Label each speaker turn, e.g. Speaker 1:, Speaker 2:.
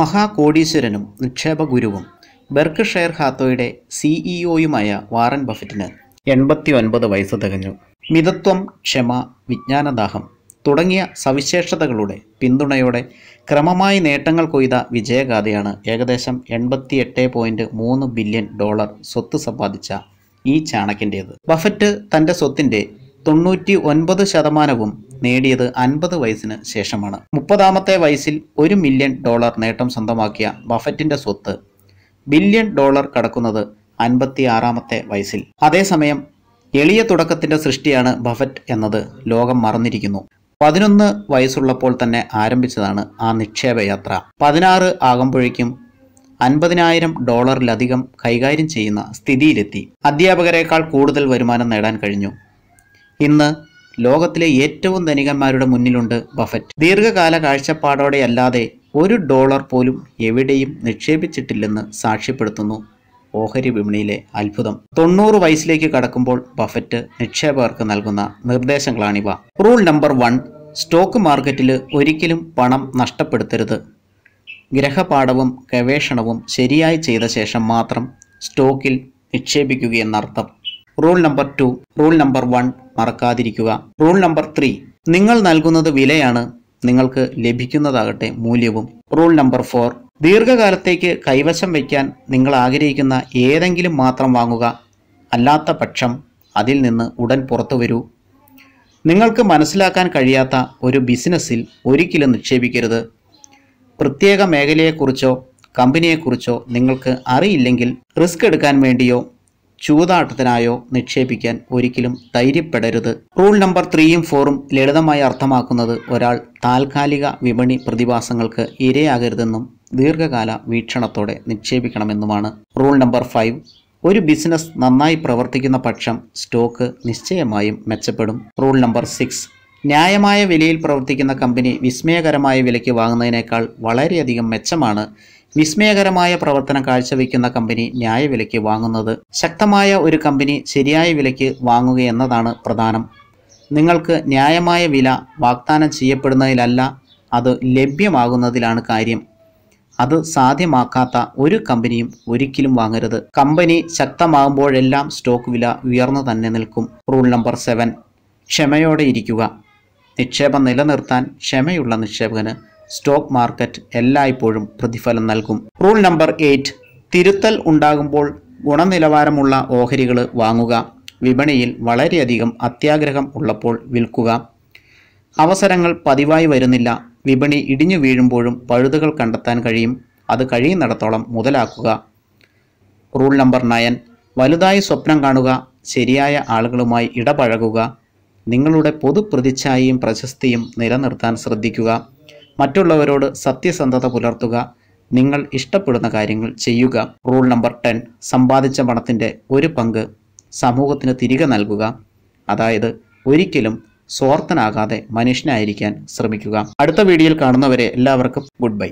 Speaker 1: മഹാകോടീശ്വരനും ബെർക്ക് share ഹാത്തോയുടെ സിഇഒയുമായ Warren ബഫറ്റിന് എൺപത്തി ഒൻപത് വയസ്സ് തികഞ്ഞു മിതത്വം ക്ഷമ വിജ്ഞാനദാഹം തുടങ്ങിയ സവിശേഷതകളുടെ പിന്തുണയോടെ ക്രമമായി നേട്ടങ്ങൾ കൊയ്ത വിജയഗാഥയാണ് ഏകദേശം എൺപത്തിയെട്ട് പോയിൻറ്റ് മൂന്ന് ബില്യൺ ഡോളർ സ്വത്ത് സമ്പാദിച്ച ഈ ചാണക്കിൻ്റേത് ബഫറ്റ് തൻ്റെ സ്വത്തിൻ്റെ തൊണ്ണൂറ്റി ഒൻപത് ശതമാനവും നേടിയത് അൻപത് വയസ്സിന് ശേഷമാണ് മുപ്പതാമത്തെ വയസ്സിൽ ഒരു മില്യൺ ഡോളർ നേട്ടം സ്വന്തമാക്കിയ ബഫറ്റിൻ്റെ സ്വത്ത് ബില്യൺ ഡോളർ കടക്കുന്നത് അൻപത്തി ആറാമത്തെ വയസ്സിൽ അതേസമയം എളിയ തുടക്കത്തിൻ്റെ സൃഷ്ടിയാണ് ബഫറ്റ് എന്നത് ലോകം മറന്നിരിക്കുന്നു പതിനൊന്ന് വയസ്സുള്ളപ്പോൾ തന്നെ ആരംഭിച്ചതാണ് ആ നിക്ഷേപയാത്ര പതിനാറ് ആകുമ്പോഴേക്കും അൻപതിനായിരം ഡോളറിലധികം കൈകാര്യം ചെയ്യുന്ന സ്ഥിതിയിലെത്തി അധ്യാപകരെക്കാൾ കൂടുതൽ വരുമാനം നേടാൻ കഴിഞ്ഞു ഇന്ന് ലോകത്തിലെ ഏറ്റവും ധനികന്മാരുടെ മുന്നിലുണ്ട് ബഫറ്റ് ദീർഘകാല കാഴ്ചപ്പാടോടെ അല്ലാതെ ഒരു ഡോളർ പോലും എവിടെയും നിക്ഷേപിച്ചിട്ടില്ലെന്ന് സാക്ഷ്യപ്പെടുത്തുന്നു ഓഹരി വിപണിയിലെ അത്ഭുതം തൊണ്ണൂറ് വയസ്സിലേക്ക് കടക്കുമ്പോൾ ബഫറ്റ് നിക്ഷേപകർക്ക് നൽകുന്ന നിർദ്ദേശങ്ങളാണിവ റൂൾ നമ്പർ വൺ സ്റ്റോക്ക് മാർക്കറ്റിൽ ഒരിക്കലും പണം നഷ്ടപ്പെടുത്തരുത് ഗ്രഹപാഠവും ഗവേഷണവും ശരിയായി ചെയ്ത ശേഷം മാത്രം സ്റ്റോക്കിൽ നിക്ഷേപിക്കുകയെന്നർത്ഥം rule number two rule number one മറക്കാതിരിക്കുക റൂൾ നമ്പർ ത്രീ നിങ്ങൾ നൽകുന്നത് വിലയാണ് നിങ്ങൾക്ക് ലഭിക്കുന്നതാകട്ടെ മൂല്യവും റൂൾ നമ്പർ ഫോർ ദീർഘകാലത്തേക്ക് കൈവശം വയ്ക്കാൻ നിങ്ങൾ ആഗ്രഹിക്കുന്ന ഏതെങ്കിലും മാത്രം വാങ്ങുക അല്ലാത്ത പക്ഷം അതിൽ നിന്ന് ഉടൻ പുറത്തു വരൂ നിങ്ങൾക്ക് മനസ്സിലാക്കാൻ കഴിയാത്ത ഒരു ബിസിനസ്സിൽ ഒരിക്കലും നിക്ഷേപിക്കരുത് പ്രത്യേക മേഖലയെക്കുറിച്ചോ കമ്പനിയെക്കുറിച്ചോ നിങ്ങൾക്ക് അറിയില്ലെങ്കിൽ റിസ്ക് എടുക്കാൻ വേണ്ടിയോ ചൂതാട്ടത്തിനായോ നിക്ഷേപിക്കാൻ ഒരിക്കലും ധൈര്യപ്പെടരുത് റൂൾ നമ്പർ ത്രീയും ഫോറും ലളിതമായി അർത്ഥമാക്കുന്നത് ഒരാൾ താൽക്കാലിക വിപണി പ്രതിഭാസങ്ങൾക്ക് ഇരയാകരുതെന്നും ദീർഘകാല വീക്ഷണത്തോടെ നിക്ഷേപിക്കണമെന്നുമാണ് റൂൾ നമ്പർ ഫൈവ് ഒരു ബിസിനസ് നന്നായി പ്രവർത്തിക്കുന്ന പക്ഷം സ്റ്റോക്ക് നിശ്ചയമായും മെച്ചപ്പെടും റൂൾ നമ്പർ സിക്സ് ന്യായമായ വിലയിൽ പ്രവർത്തിക്കുന്ന കമ്പനി വിസ്മയകരമായ വിലയ്ക്ക് വാങ്ങുന്നതിനേക്കാൾ വളരെയധികം മെച്ചമാണ് വിസ്മയകരമായ പ്രവർത്തനം കാഴ്ചവെക്കുന്ന കമ്പനി ന്യായവിലയ്ക്ക് വാങ്ങുന്നത് ശക്തമായ ഒരു കമ്പനി ശരിയായ വിലയ്ക്ക് വാങ്ങുകയെന്നതാണ് പ്രധാനം നിങ്ങൾക്ക് ന്യായമായ വില വാഗ്ദാനം ചെയ്യപ്പെടുന്നതിലല്ല അത് ലഭ്യമാകുന്നതിലാണ് കാര്യം അത് സാധ്യമാക്കാത്ത ഒരു കമ്പനിയും ഒരിക്കലും വാങ്ങരുത് കമ്പനി ശക്തമാകുമ്പോഴെല്ലാം സ്റ്റോക്ക് വില ഉയർന്നു തന്നെ നിൽക്കും റൂൾ നമ്പർ സെവൻ ക്ഷമയോടെ ഇരിക്കുക നിക്ഷേപം നിലനിർത്താൻ ക്ഷമയുള്ള നിക്ഷേപകന് സ്റ്റോക്ക് മാർക്കറ്റ് എല്ലായ്പ്പോഴും പ്രതിഫലം നൽകും റൂൾ നമ്പർ എയ്റ്റ് തിരുത്തൽ ഉണ്ടാകുമ്പോൾ ഗുണനിലവാരമുള്ള ഓഹരികൾ വാങ്ങുക വിപണിയിൽ വളരെയധികം അത്യാഗ്രഹം ഉള്ളപ്പോൾ വിൽക്കുക അവസരങ്ങൾ പതിവായി വരുന്നില്ല വിപണി ഇടിഞ്ഞു വീഴുമ്പോഴും പഴുതുകൾ കണ്ടെത്താൻ കഴിയും അത് കഴിയുന്നിടത്തോളം മുതലാക്കുക റൂൾ നമ്പർ നയൻ വലുതായി സ്വപ്നം കാണുക ശരിയായ ആളുകളുമായി ഇടപഴകുക നിങ്ങളുടെ പൊതു പ്രതിച്ഛായയും പ്രശസ്തിയും നിലനിർത്താൻ ശ്രദ്ധിക്കുക മറ്റുള്ളവരോട് സത്യസന്ധത പുലർത്തുക നിങ്ങൾ ഇഷ്ടപ്പെടുന്ന കാര്യങ്ങൾ ചെയ്യുക റൂൾ നമ്പർ ടെൻ സമ്പാദിച്ച പണത്തിൻ്റെ ഒരു പങ്ക് സമൂഹത്തിന് തിരികെ നൽകുക അതായത് ഒരിക്കലും സ്വാർത്ഥനാകാതെ മനുഷ്യനായിരിക്കാൻ ശ്രമിക്കുക അടുത്ത വീഡിയോയിൽ കാണുന്നവരെ എല്ലാവർക്കും ഗുഡ് ബൈ